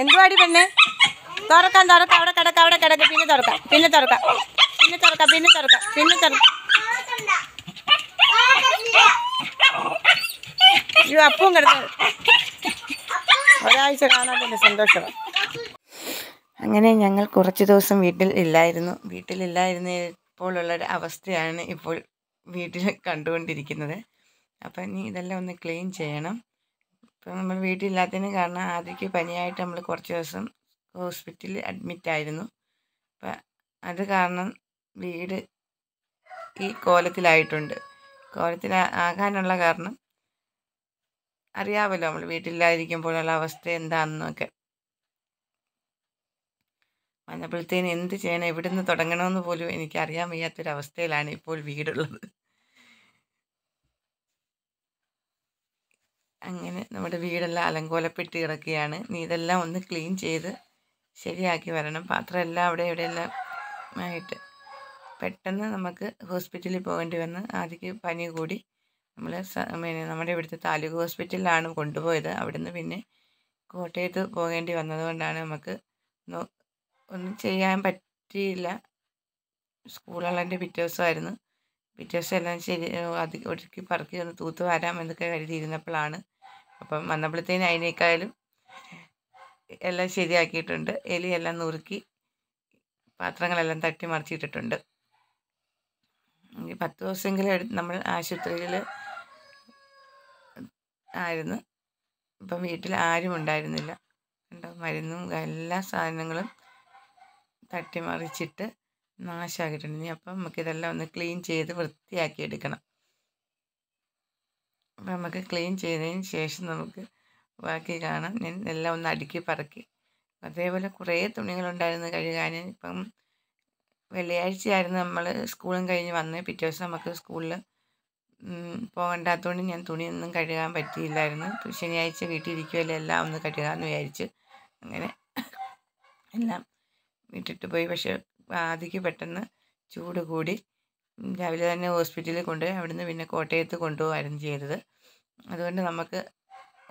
എന്തുവാടി പെണ്ണ് തുറക്കാം തുറക്കാം അവിടെ കിടക്കാം അവിടെ കിടക്കാം പിന്നെ തുറക്കാം പിന്നെ തുറക്കാം പിന്നെ തുറക്കാം പിന്നെ തുറക്കാം പിന്നെ തുറക്കാം ഇത് അപ്പവും കിടന്നു ഒരാഴ്ച കാണാൻ സന്തോഷമാണ് അങ്ങനെ ഞങ്ങൾ കുറച്ച് ദിവസം വീട്ടിൽ ഇല്ലായിരുന്നു വീട്ടിലില്ലായിരുന്നപ്പോഴുള്ള ഒരു അവസ്ഥയാണ് ഇപ്പോൾ വീട്ടിൽ കണ്ടുകൊണ്ടിരിക്കുന്നത് അപ്പം ഇനി ഇതെല്ലാം ഒന്ന് ക്ലീൻ ചെയ്യണം അപ്പം നമ്മൾ വീട്ടിലില്ലാത്തതിന് കാരണം ആദ്യക്ക് പനിയായിട്ട് നമ്മൾ കുറച്ച് ദിവസം ഹോസ്പിറ്റലിൽ അഡ്മിറ്റായിരുന്നു അപ്പം അത് കാരണം വീട് ഈ കോലത്തിലായിട്ടുണ്ട് ആകാനുള്ള കാരണം അറിയാമല്ലോ നമ്മൾ വീട്ടിലായിരിക്കുമ്പോഴുള്ള അവസ്ഥ എന്താണെന്നൊക്കെ വന്നപ്പോഴത്തേന് എന്ത് ചെയ്യണം എവിടെ നിന്ന് തുടങ്ങണമെന്ന് പോലും എനിക്കറിയാൻ വയ്യാത്തൊരവസ്ഥയിലാണ് ഇപ്പോൾ വീടുള്ളത് അങ്ങനെ നമ്മുടെ വീടെല്ലാം അലങ്കോലപ്പെട്ട് കിടക്കുകയാണ് നീ ഇതെല്ലാം ഒന്ന് ക്ലീൻ ചെയ്ത് ശരിയാക്കി വരണം പാത്രം എല്ലാം അവിടെ ഇവിടെ എല്ലാം ആയിട്ട് പെട്ടെന്ന് നമുക്ക് ഹോസ്പിറ്റലിൽ പോകേണ്ടി വന്ന് ആദ്യം പനി കൂടി നമ്മൾ പിന്നെ നമ്മുടെ ഇവിടുത്തെ താലൂക്ക് ഹോസ്പിറ്റലിലാണ് കൊണ്ടുപോയത് അവിടുന്ന് പിന്നെ കോട്ടയത്ത് പോകേണ്ടി വന്നതുകൊണ്ടാണ് നമുക്ക് ഒന്നും ചെയ്യാൻ പറ്റിയില്ല സ്കൂളുകളതിൻ്റെ പിറ്റേ ദിവസമായിരുന്നു പിറ്റേ ദിവസം എല്ലാം ശരി അത് ഒരുക്കി പറക്കി ഒന്ന് തൂത്ത് വരാം എന്നൊക്കെ കരുതിയിരുന്നപ്പോഴാണ് അപ്പം വന്നപ്പോഴത്തേന് അതിനേക്കായാലും എല്ലാം ശരിയാക്കിയിട്ടുണ്ട് എലിയെല്ലാം നുറുക്കി പാത്രങ്ങളെല്ലാം തട്ടി മറിച്ചിട്ടിട്ടുണ്ട് പത്ത് ദിവസമെങ്കിലും നമ്മൾ ആശുപത്രിയിൽ ആയിരുന്നു ഇപ്പം വീട്ടിൽ ആരും ഉണ്ടായിരുന്നില്ല മരുന്നും എല്ലാ സാധനങ്ങളും തട്ടിമറിച്ചിട്ട് നാശമാക്കിയിട്ടുണ്ട് ഇനി അപ്പം നമുക്കിതെല്ലാം ഒന്ന് ക്ലീൻ ചെയ്ത് വൃത്തിയാക്കി എടുക്കണം അപ്പം നമുക്ക് ക്ലീൻ ചെയ്തതിന് ശേഷം നമുക്ക് ബാക്കി കാണാം ഞാൻ എല്ലാം ഒന്ന് അടുക്കി പറക്കി അതേപോലെ കുറേ തുണികളുണ്ടായിരുന്നു കഴുകാൻ ഇപ്പം വെള്ളിയാഴ്ചയായിരുന്നു നമ്മൾ സ്കൂളും കഴിഞ്ഞ് വന്ന് പിറ്റേ ദിവസം നമുക്ക് സ്കൂളിൽ പോകണ്ടാത്തതുകൊണ്ട് ഞാൻ തുണിയൊന്നും കഴുകാൻ പറ്റിയില്ലായിരുന്നു ശനിയാഴ്ച വീട്ടിൽ ഇരിക്കുമല്ലോ എല്ലാം ഒന്ന് കഴുകാമെന്ന് വിചാരിച്ച് അങ്ങനെ എല്ലാം വീട്ടിട്ട് പോയി പക്ഷേ ആദിക്ക് പെട്ടെന്ന് ചൂട് കൂടി രാവിലെ തന്നെ ഹോസ്പിറ്റലിൽ കൊണ്ടുപോയി അവിടുന്ന് പിന്നെ കോട്ടയത്ത് കൊണ്ടുപോകായിരുന്നു ചെയ്തത് അതുകൊണ്ട് നമുക്ക്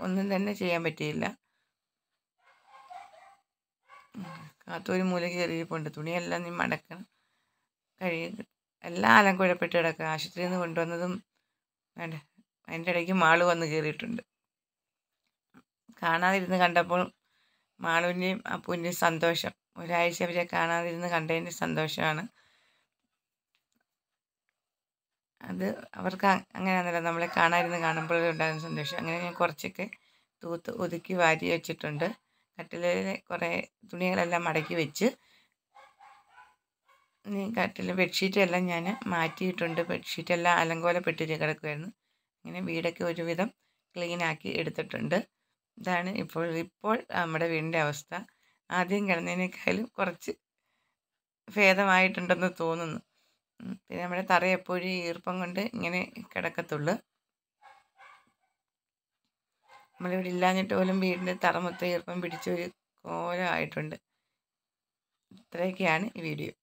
ഒന്നും തന്നെ ചെയ്യാൻ പറ്റിയില്ല കാത്തൊരു മൂല കയറിയിരിപ്പുണ്ട് തുണിയെല്ലാം നീ മടക്കണം കഴിയും എല്ലാം കുഴപ്പെട്ട് കിടക്കുക ആശുപത്രിയിൽ നിന്ന് കൊണ്ടുവന്നതും വേണ്ട അതിൻ്റെ ഇടയ്ക്ക് മാള് വന്ന് കയറിയിട്ടുണ്ട് കാണാതിരുന്ന് കണ്ടപ്പോൾ മാളുവിൻ്റെയും അപ്പുവിൻ്റെയും സന്തോഷം ഒരാഴ്ച അവരെ കാണാതിരുന്ന് കണ്ടതിൻ്റെ സന്തോഷമാണ് അത് അവർക്ക് അങ്ങനെയാണല്ലോ നമ്മളെ കാണാതിരുന്ന് കാണുമ്പോഴേ ഉണ്ടാകുന്ന സന്തോഷം അങ്ങനെ ഞാൻ കുറച്ചൊക്കെ തൂത്ത് ഒതുക്കി വാരി വെച്ചിട്ടുണ്ട് കട്ടിലെ കുറേ തുണികളെല്ലാം മടക്കി വെച്ച് കട്ടിൽ ബെഡ്ഷീറ്റെല്ലാം ഞാൻ മാറ്റിയിട്ടുണ്ട് ബെഡ്ഷീറ്റെല്ലാം അലങ്കോലപ്പെട്ടിട്ട് കിടക്കുമായിരുന്നു അങ്ങനെ വീടൊക്കെ ഒരുവിധം ക്ലീനാക്കി എടുത്തിട്ടുണ്ട് ഇതാണ് ഇപ്പോൾ ഇപ്പോൾ നമ്മുടെ വീടിൻ്റെ അവസ്ഥ ആദ്യം കിടന്നതിനേക്കാളും കുറച്ച് ഭേദമായിട്ടുണ്ടെന്ന് തോന്നുന്നു പിന്നെ നമ്മുടെ തറ എപ്പോഴും ഈർപ്പം കൊണ്ട് ഇങ്ങനെ കിടക്കത്തുള്ളൂ നമ്മളിവിടെ ഇല്ലാഞ്ഞിട്ട് പോലും വീടിൻ്റെ തറ മൊത്തം ഈർപ്പം പിടിച്ച ഒരു കോലമായിട്ടുണ്ട് ഇത്രയൊക്കെയാണ് ഈ വീഡിയോ